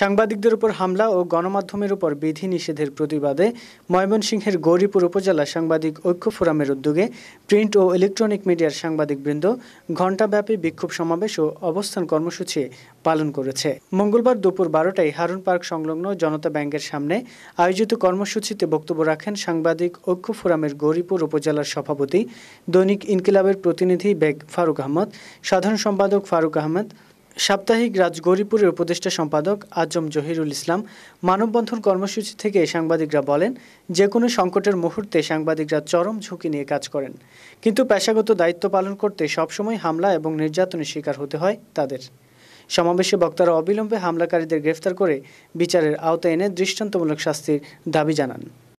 সাংবাদিকদের উপর হামলা ও গণমাধ্যমের উপর বিধি নিষেধের প্রতিবাদে ময়মনসিংহের গৌরীপুর উপজেলা সাংবাদিক ঐক্য ফোরামের উদ্যোগে প্রিন্ট ও ইলেকট্রনিক মিডিয়ার সাংবাদিকবৃন্দ ঘণ্টাব্যাপী বিক্ষোভ সমাবেশ ও অবস্থান কর্মসূচি পালন করেছে মঙ্গলবার দুপুর বারোটায় হারুন পার্ক সংলগ্ন জনতা ব্যাংকের সামনে আয়োজিত কর্মসূচিতে বক্তব্য রাখেন সাংবাদিক ঐক্য ফোরামের গৌরীপুর উপজেলার সভাপতি দৈনিক ইনকিলাবের প্রতিনিধি বেগ ফারুক আহমদ সাধারণ সম্পাদক ফারুক আহমদ সাপ্তাহিক রাজগরিপুরের উপদেষ্টা সম্পাদক আজম জহিরুল ইসলাম মানববন্ধন কর্মসূচি থেকে সাংবাদিকরা বলেন যে কোনো সংকটের মুহূর্তে সাংবাদিকরা চরম ঝুঁকি নিয়ে কাজ করেন কিন্তু পেশাগত দায়িত্ব পালন করতে সবসময় হামলা এবং নির্যাতনের শিকার হতে হয় তাদের সমাবেশে বক্তারা অবিলম্বে হামলাকারীদের গ্রেফতার করে বিচারের আওতায় এনে দৃষ্টান্তমূলক শাস্তির দাবি জানান